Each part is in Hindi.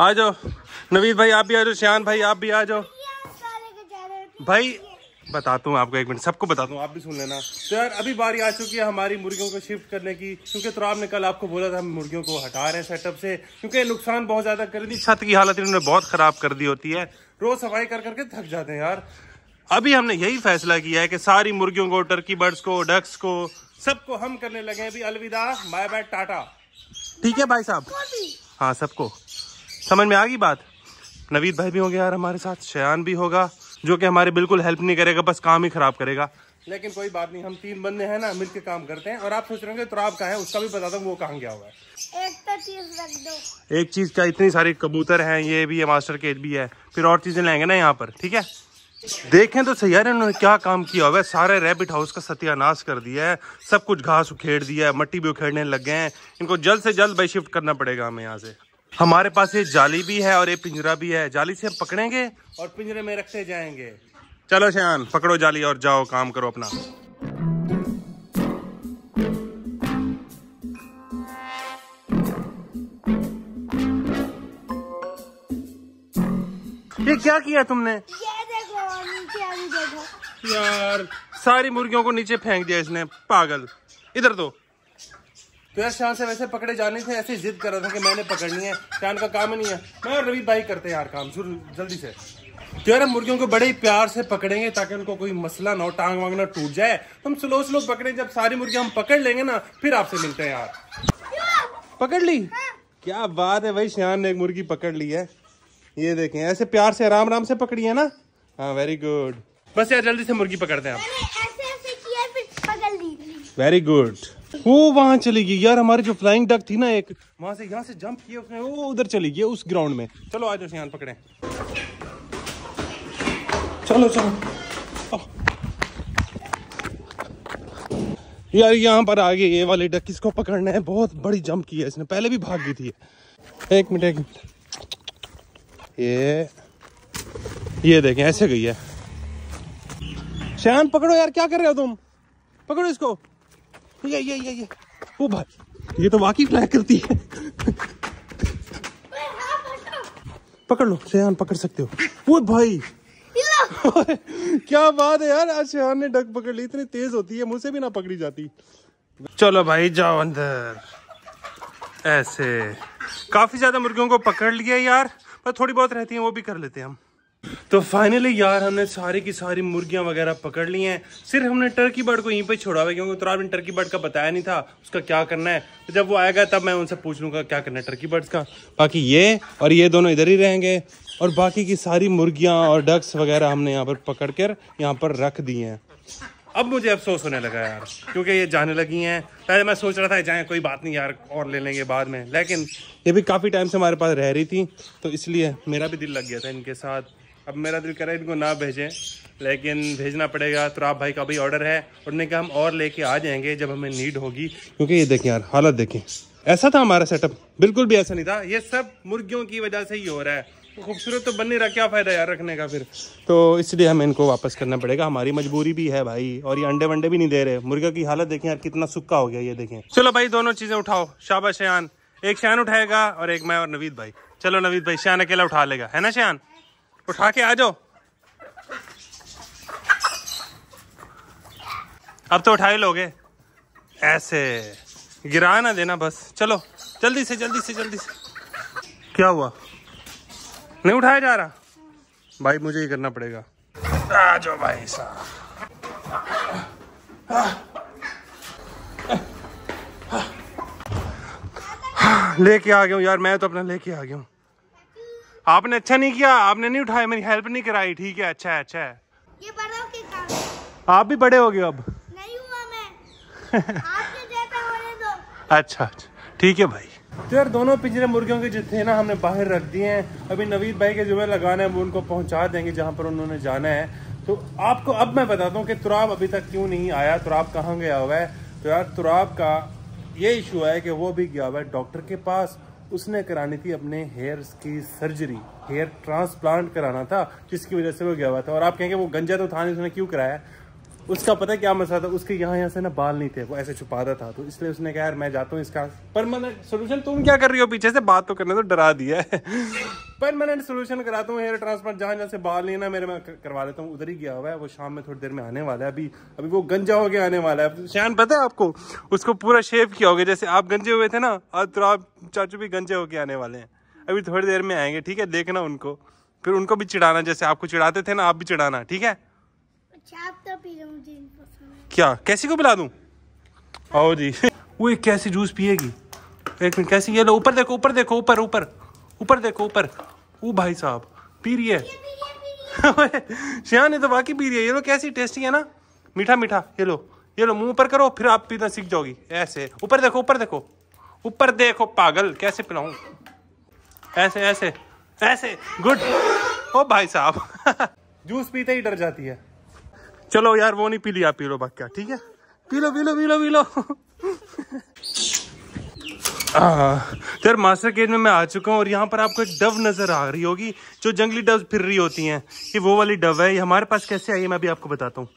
आ जाओ नवीद भाई आप भी आ जाओ श्यान भाई आप भी आ जाओ भाई बताता हूँ आपको एक मिनट सबको बताता हूँ आप भी सुन लेना तो यार अभी बारी आ चुकी है हमारी मुर्गियों को शिफ्ट करने की क्योंकि तो ने कल आपको बोला था हम मुर्गियों को हटा रहे हैं सेटअप से क्योंकि नुकसान बहुत ज़्यादा कर दी छत की हालत इन्होंने बहुत ख़राब कर दी होती है रोज़ सफाई कर करके थक जाते हैं यार अभी हमने यही फैसला किया है कि सारी मुर्गियों को टर्की बर्ड्स को डक्स को सबको हम करने लगे अभी अलविदा बाय बाय टाटा ठीक है भाई साहब हाँ सबको समझ में आ गई बात नवीद भाई भी होंगे यार हमारे साथ शयान भी होगा जो कि हमारे बिल्कुल हेल्प नहीं करेगा बस काम ही खराब करेगा लेकिन कोई बात नहीं हम तीन बंदे हैं ना मिलकर काम करते हैं और आप सोच रहे तो आप कहा है उसका भी पता था वो कहाँ गया हुआ है एक तो चीज रख दो एक चीज का इतनी सारी कबूतर हैं ये भी है मास्टर केट भी है फिर और चीजें लाएंगे ना यहाँ पर ठीक है देखें तो सही यार इन्होंने क्या काम किया हुआ है सारे रैबिट हाउस का सत्यानाश कर दिया है सब कुछ घास उखेड़ दिया है मट्टी भी उखेड़ने लग गए हैं इनको जल्द से जल्द भाई शिफ्ट करना पड़ेगा हमें यहाँ से हमारे पास ये जाली भी है और ये पिंजरा भी है जाली से हम पकड़ेंगे और पिंजरे में रखते जाएंगे चलो शान पकड़ो जाली और जाओ काम करो अपना ये क्या किया तुमने ये देखो नीचे देखो यार सारी मुर्गियों को नीचे फेंक दिया इसने पागल इधर दो तो यार शान से वैसे पकड़े जाने से ऐसे जिद कर रहा था कि मैंने पकड़नी है शान का काम ही नहीं है मैं और रवि भाई करते हैं यार काम शुरू जल्दी से तो यार हम मुर्गियों को बड़े ही प्यार से पकड़ेंगे ताकि उनको कोई मसला ना हो टांग वांग ना टूट जाए हम स्लो स्लो पकड़े जब सारी मुर्गियां हम पकड़ लेंगे ना फिर आपसे मिलते हैं यार पकड़ ली क्या बात है भाई शान ने एक मुर्गी पकड़ ली है ये देखें ऐसे प्यार से आराम आराम से पकड़ी है ना हाँ वेरी गुड बस यार जल्दी से मुर्गी पकड़ते हैं आप वेरी गुड वो वहाँ चली गई यार हमारी जो फ्लाइंग डक थी ना एक वहाँ से यहाँ से जंप किया उसने वो उधर चली गई उस ग्राउंड में चलो आज यहाँ पकड़े चलो चलो यार यहाँ पर आ गई ये वाली डक इसको पकड़ना है बहुत बड़ी जंप की है इसने पहले भी भाग गई थी एक मिनट एक मिनट ये ये देखें ऐसे गई है शयान पकड़ो यार क्या कर रहे हो तुम पकड़ो इसको ये ये ये ये ओ भाई ये तो वाकई फ्लैग करती है पकड़ लो शयान पकड़ सकते हो वो भाई क्या बात है यार आज शयान ने डक पकड़ ली इतनी तेज होती है मुझसे भी ना पकड़ी जाती चलो भाई जाओ अंदर ऐसे काफी ज्यादा मुर्गियों को पकड़ लिया यार पर थोड़ी बहुत रहती है वो भी कर लेते हैं हम तो फाइनली यार हमने सारी की सारी मुर्गियां वगैरह पकड़ ली हैं सिर्फ हमने टर्की बर्ड को यहीं पे छोड़ा हुआ क्योंकि तो आपने टर्की बर्ड का बताया नहीं था उसका क्या करना है तो जब वो आएगा तब मैं उनसे पूछ लूँगा क्या करना है टर्की बर्ड्स का बाकी ये और ये दोनों इधर ही रहेंगे और बाकी की सारी मुर्गियाँ और डक्स वगैरह हमने यहाँ पर पकड़ कर यहाँ पर रख दी हैं अब मुझे अफसोस होने लगा यार क्योंकि ये जाने लगी हैं पहले मैं सोच रहा था जाए कोई बात नहीं यार और ले लेंगे बाद में लेकिन ये भी काफ़ी टाइम से हमारे पास रह रही थी तो इसलिए मेरा भी दिल लग गया था इनके साथ अब मेरा दिल करे इनको ना भेजें लेकिन भेजना पड़ेगा तो आप भाई का भी ऑर्डर है उन्होंने कहा हम और लेके आ जाएंगे जब हमें नीड होगी क्योंकि ये देखें यार हालत देखें ऐसा था हमारा सेटअप बिल्कुल भी ऐसा नहीं था ये सब मुर्गियों की वजह से ही हो रहा है खूबसूरत तो बन नहीं रहा क्या फ़ायदा यार रखने का फिर तो इसलिए हमें इनको वापस करना पड़ेगा हमारी मजबूरी भी है भाई और ये अंडे वंडे भी नहीं दे रहे मुर्गा की हालत देखें यार कितना सुखा हो गया ये देखें चलो भाई दोनों चीज़ें उठाओ शाबा शयान एक शयान उठाएगा और एक मैं और नवीद भाई चलो नवीद भाई शयान अकेला उठा लेगा है ना शयान उठा के आ जाओ अब तो उठा ही लोगे ऐसे गिरा ना देना बस चलो जल्दी से जल्दी से जल्दी से क्या हुआ नहीं उठाया जा रहा भाई मुझे ही करना पड़ेगा आ जाओ भाई साहब लेके आ गया हूँ यार मैं तो अपना लेके आ गया हूँ आपने अच्छा नहीं किया आपने नहीं उठाया मेरी हेल्प नहीं कराई ठीक है अच्छा है अच्छा है ये बड़ों के काम आप भी बड़े हो गए अब नहीं हुआ मैं आपके होने दो अच्छा अच्छा ठीक है भाई तो यार दोनों पिंजरे मुर्गियों के जो थे ना हमने बाहर रख दिए हैं अभी नवीद भाई के जुमे लगाना है वो उनको पहुंचा देंगे जहां पर उन्होंने जाना है तो आपको अब मैं बताता हूँ कि तुराब अभी तक क्यों नहीं आया तुराब कहाँ गया हुआ है तो यार तुराब का ये इशू है कि वो भी गया हुआ है डॉक्टर के पास उसने करानी थी अपने हेयर्स की सर्जरी हेयर ट्रांसप्लांट कराना था जिसकी वजह से वो गया हुआ था और आप कहेंगे वो गंजा तो था नहीं उसने क्यों कराया उसका पता क्या मसला था उसके यहाँ यहाँ से ना बाल नहीं थे वो ऐसे छुपाता था तो इसलिए उसने कहा यार मैं जाता हूँ इसका परमानेंट सोल्यूशन तुम क्या कर रही हो पीछे से बात तो करने तो डरा दिया है परमानेंट सोल्यूशन कराता हूँ हेयर ट्रांसप्लांट जहाँ जहाँ से बाल नहीं ना मेरे मैं करवा लेता हूँ उधर ही गया हुआ है वो शाम में थोड़ी देर में आने वाला है अभी अभी वो गंजा होकर आने वाला है शान पता है आपको उसको पूरा शेप किया होगा जैसे आप गंजे हुए थे ना आज तो आप चाचू भी गंजे होके आने वाले हैं अभी थोड़ी देर में आएंगे ठीक है देखना उनको फिर उनको भी चिड़ाना जैसे आपको चिड़ाते थे ना आप भी चिड़ाना ठीक है क्या कैसी को पिला दू आओ जी वो एक कैसी जूस पिएगी एक मिनट कैसी ये लो ऊपर देखो ऊपर देखो ऊपर ऊपर ऊपर देखो ऊपर वो भाई साहब पी रही है श्यान ने तो वाकई पी रही है ये लो कैसी टेस्टी है ना मीठा मीठा ये लो ये लो मुंह ऊपर करो फिर आप पीना सीख जाओगी ऐसे ऊपर देखो ऊपर देखो ऊपर देखो पागल कैसे पिलाऊ ऐसे ऐसे ऐसे गुड ओ भाई साहब जूस पीते ही डर जाती है चलो यार वो नहीं पी लिया पी लो बाकी ठीक है पी लो पी लो पी लो पी लो मास्टर केज में मैं आ चुका हूँ और यहाँ पर आपको एक डव नज़र आ रही होगी जो जंगली डव फिर रही होती हैं ये वो वाली डव है ये हमारे पास कैसे आई है मैं भी आपको बताता हूँ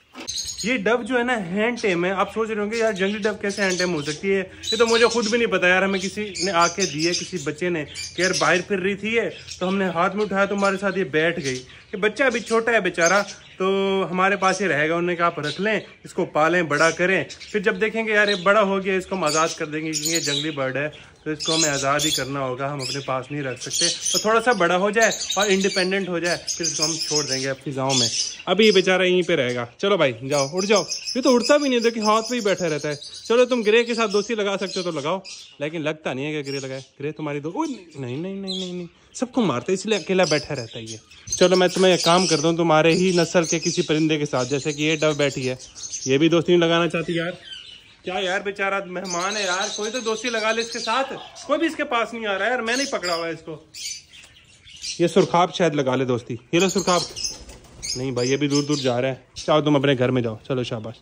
ये डब जो है ना हैंड टेम है आप सोच रहे होंगे यार जंगली डब कैसे हैंड टेम हो सकती है ये तो मुझे खुद भी नहीं पता यार हमें किसी ने आके दी है किसी बच्चे ने कि यार बाहर फिर रही थी ये तो हमने हाथ में उठाया तो हमारे साथ ये बैठ गई कि बच्चा अभी छोटा है बेचारा तो हमारे पास ही रहेगा उन्होंने कहा आप रख लें इसको पालें बड़ा करें फिर जब देखेंगे यार ये बड़ा हो गया इसको हम आज़ाद कर देंगे क्योंकि ये जंगली बर्ड है तो इसको हमें आज़ाद ही करना होगा हम अपने पास नहीं रख सकते तो थोड़ा सा बड़ा हो जाए और इंडिपेंडेंट हो जाए फिर इसको हम छोड़ देंगे अपनी गाँव में अभी ये बेचारा यहीं पर रहेगा चलो भाई जाओ उठ जाओ ये तो उड़ता भी नहीं देखिए हाथ पर ही बैठा रहता है चलो तुम ग्रे के साथ दोस्ती लगा सकते हो तो लगाओ लेकिन लगता नहीं है कि ग्रे लगाए ग्रे तुम्हारी दो नहीं नहीं नहीं नहीं सबको मारते इसलिए अकेला बैठा रहता है ये चलो मैं मैं एक काम करता हूँ तुम्हारे ही नस्ल के किसी परिंदे के साथ जैसे कि ये डब बैठी है ये भी दोस्ती नहीं लगाना चाहती यार क्या यार बेचारा मेहमान है यार कोई तो दोस्ती लगा ले इसके साथ कोई भी इसके पास नहीं आ रहा है यार मैंने ही पकड़ा हुआ इसको ये सुरखाब शायद लगा ले दोस्ती ये लो सुरखाब नहीं भाई ये भी दूर दूर जा रहा है चाहो तुम अपने घर में जाओ चलो शाबाश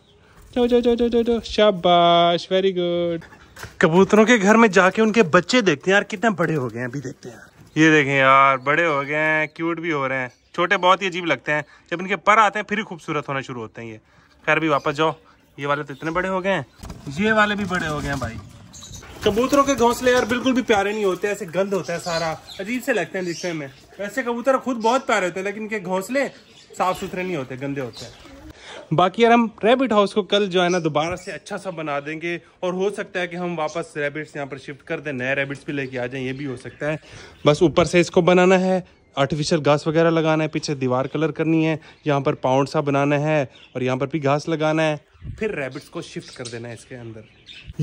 चलो चलो चलो चलो चलो शाबाश वेरी गुड कबूतरों के घर में जाके उनके बच्चे देखते हैं यार कितने बड़े हो गए हैं अभी देखते हैं ये देखें यार बड़े हो गए हैं क्यूट भी हो रहे हैं छोटे बहुत ही अजीब लगते हैं जब इनके पर आते हैं फिर ही खूबसूरत होना शुरू होते हैं ये खैर भी वापस जाओ ये वाले तो इतने बड़े हो गए हैं ये वाले भी बड़े हो गए हैं भाई कबूतरों के घोंसले यार बिल्कुल भी प्यारे नहीं होते ऐसे गंद होता है सारा अजीब से लगते हैं दिखने में वैसे कबूतर खुद बहुत प्यारे होते हैं लेकिन इनके घोंसले साफ सुथरे नहीं होते गंदे होते हैं बाकी यार हम रैबिट हाउस को कल जो है ना दोबारा से अच्छा सा बना देंगे और हो सकता है कि हम वापस रैबिट्स यहाँ पर शिफ्ट कर दें नए रैबिट्स भी लेके आ जाएं ये भी हो सकता है बस ऊपर से इसको बनाना है आर्टिफिशियल घास वगैरह लगाना है पीछे दीवार कलर करनी है यहाँ पर पाउंड सा बनाना है और यहाँ पर भी घास लगाना है फिर रैबिट्स को शिफ्ट कर देना है इसके अंदर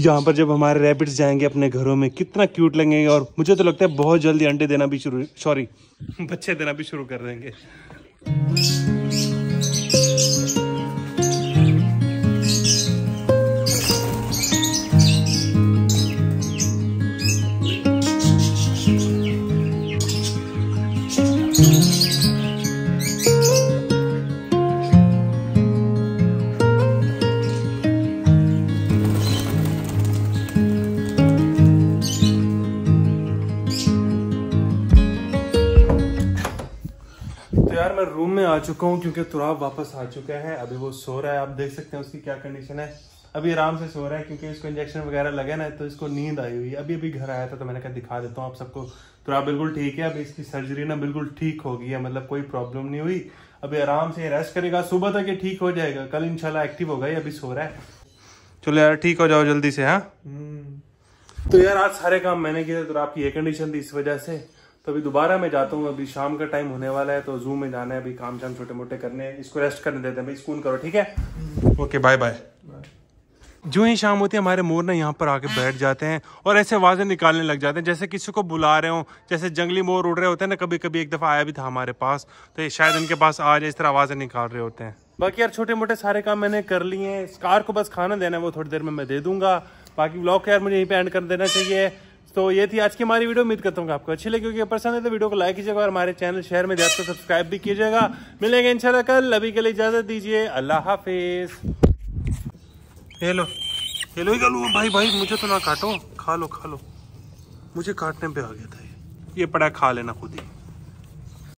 यहाँ पर जब हमारे रैबिट्स जाएंगे अपने घरों में कितना क्यूट लगेंगे और मुझे तो लगता है बहुत जल्दी अंडे देना भी शुरू सॉरी बच्चे देना भी शुरू कर देंगे तो यार मैं रूम में आ चुका हूं क्योंकि तुराब वापस आ चुका है अभी वो सो रहा है आप देख सकते हैं उसकी क्या कंडीशन है अभी आराम से सो रहा है क्योंकि इसको इंजेक्शन वगैरह लगे ना तो इसको नींद आई हुई है अभी अभी घर आया था तो मैंने कहा दिखा देता हूँ आप सबको तो आप बिल्कुल ठीक है अभी इसकी सर्जरी ना बिल्कुल ठीक हो गई है मतलब कोई प्रॉब्लम नहीं हुई अभी आराम से रेस्ट करेगा सुबह तक ये ठीक हो जाएगा कल इनशाला एक्टिव होगा ये अभी सो रहा है चलो यार ठीक हो जाओ जल्दी से हाँ हम्म। तो यार आज सारे काम मैंने किए तो आपकी एयर कंडीशन थी इस वजह से तो अभी दोबारा मैं जाता हूँ अभी शाम का टाइम होने वाला है तो जू में जाना है अभी काम शाम छोटे मोटे करने हैं इसको रेस्ट करने देते हैं भाई स्कून करो ठीक है ओके बाय बाय जो ही शाम होती है हमारे मोर ना यहाँ पर आके बैठ जाते हैं और ऐसे आवाज़ें निकालने लग जाते हैं जैसे किसी को बुला रहे हो जैसे जंगली मोर उड़ रहे होते हैं ना कभी कभी एक दफ़ा आया भी था हमारे पास तो ये शायद इनके पास आज इस तरह आवाज़ें निकाल रहे होते हैं बाकी यार छोटे मोटे सारे काम मैंने कर लिए हैं इस कार को बस खाना देना है वो थोड़ी देर में मैं दे दूंगा बाकी ब्लॉग यार मुझे यहीं पे एंड कर देना चाहिए तो ये थी आज की हमारी वीडियो उम्मीद करता हूँ आपको अच्छी लगी क्योंकि पसंद है तो वीडियो को लाइक कीजिएगा और हमारे चैनल शेयर में जाकर सब्सक्राइब भी कीजिएगा मिलेंगे इंशाल्लाह कल अभी के लिए इजाज़त दीजिए अल्लाह हाफिज़ हेलो हेलो ही गलू भाई भाई मुझे तो ना काटो खा लो खा लो मुझे काटने पे आ गया था ये ये पड़ा खा लेना खुद ही